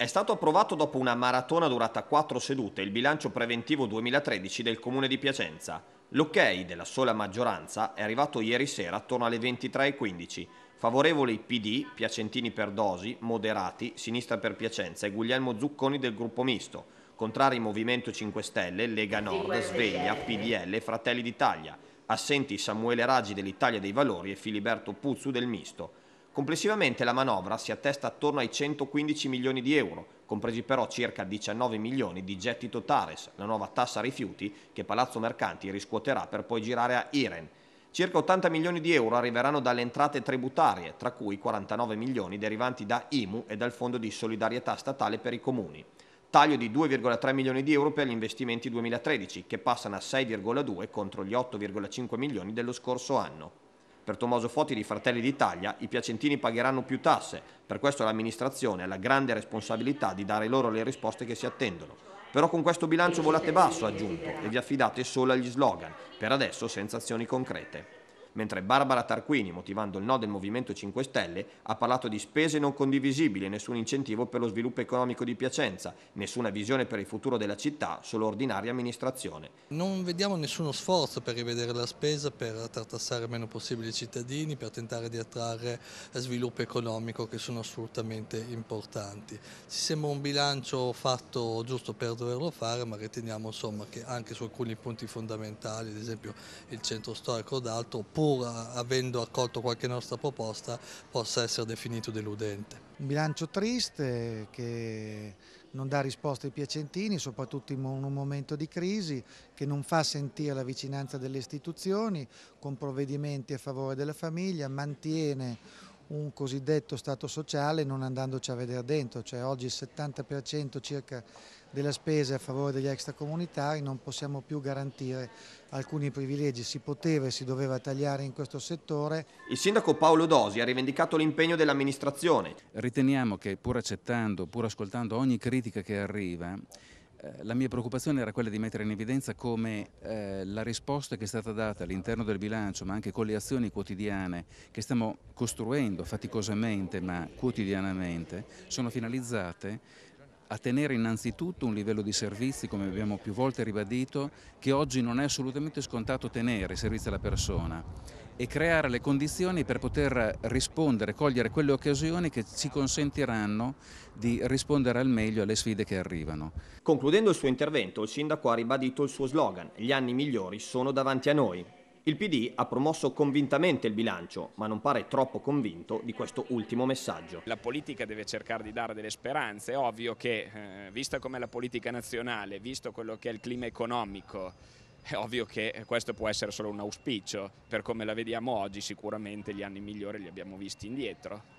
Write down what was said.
È stato approvato dopo una maratona durata quattro sedute il bilancio preventivo 2013 del Comune di Piacenza. L'ok della sola maggioranza è arrivato ieri sera attorno alle 23.15. Favorevoli PD, Piacentini per Dosi, Moderati, Sinistra per Piacenza e Guglielmo Zucconi del gruppo misto. Contrari Movimento 5 Stelle, Lega Nord, Sveglia, PDL e Fratelli d'Italia. Assenti Samuele Raggi dell'Italia dei Valori e Filiberto Puzzu del Misto. Complessivamente la manovra si attesta attorno ai 115 milioni di euro, compresi però circa 19 milioni di gettito Tares, la nuova tassa rifiuti che Palazzo Mercanti riscuoterà per poi girare a Iren. Circa 80 milioni di euro arriveranno dalle entrate tributarie, tra cui 49 milioni derivanti da IMU e dal Fondo di solidarietà statale per i comuni. Taglio di 2,3 milioni di euro per gli investimenti 2013, che passano a 6,2 contro gli 8,5 milioni dello scorso anno. Per Tommaso Foti di Fratelli d'Italia i piacentini pagheranno più tasse, per questo l'amministrazione ha la grande responsabilità di dare loro le risposte che si attendono. Però con questo bilancio volate basso, ha aggiunto, e vi affidate solo agli slogan, per adesso senza azioni concrete mentre Barbara Tarquini, motivando il no del Movimento 5 Stelle, ha parlato di spese non condivisibili, nessun incentivo per lo sviluppo economico di Piacenza, nessuna visione per il futuro della città, solo ordinaria amministrazione. Non vediamo nessuno sforzo per rivedere la spesa, per trattassare il meno possibile i cittadini, per tentare di attrarre sviluppo economico che sono assolutamente importanti. Ci sembra un bilancio fatto giusto per doverlo fare, ma riteniamo insomma, che anche su alcuni punti fondamentali, ad esempio il centro storico d'Alto, pur pur avendo accolto qualche nostra proposta, possa essere definito deludente. Un bilancio triste che non dà risposte ai piacentini, soprattutto in un momento di crisi, che non fa sentire la vicinanza delle istituzioni, con provvedimenti a favore della famiglia, mantiene un cosiddetto Stato sociale non andandoci a vedere dentro, cioè oggi il 70% circa della spesa a favore degli extracomunitari non possiamo più garantire alcuni privilegi, si poteva e si doveva tagliare in questo settore. Il sindaco Paolo Dosi ha rivendicato l'impegno dell'amministrazione. Riteniamo che pur accettando, pur ascoltando ogni critica che arriva, eh, la mia preoccupazione era quella di mettere in evidenza come eh, la risposta che è stata data all'interno del bilancio, ma anche con le azioni quotidiane che stiamo costruendo faticosamente, ma quotidianamente, sono finalizzate a tenere innanzitutto un livello di servizi, come abbiamo più volte ribadito, che oggi non è assolutamente scontato tenere, servizi alla persona, e creare le condizioni per poter rispondere, cogliere quelle occasioni che ci consentiranno di rispondere al meglio alle sfide che arrivano. Concludendo il suo intervento, il sindaco ha ribadito il suo slogan, gli anni migliori sono davanti a noi. Il PD ha promosso convintamente il bilancio, ma non pare troppo convinto di questo ultimo messaggio. La politica deve cercare di dare delle speranze, è ovvio che, eh, vista com'è la politica nazionale, visto quello che è il clima economico, è ovvio che questo può essere solo un auspicio, per come la vediamo oggi sicuramente gli anni migliori li abbiamo visti indietro.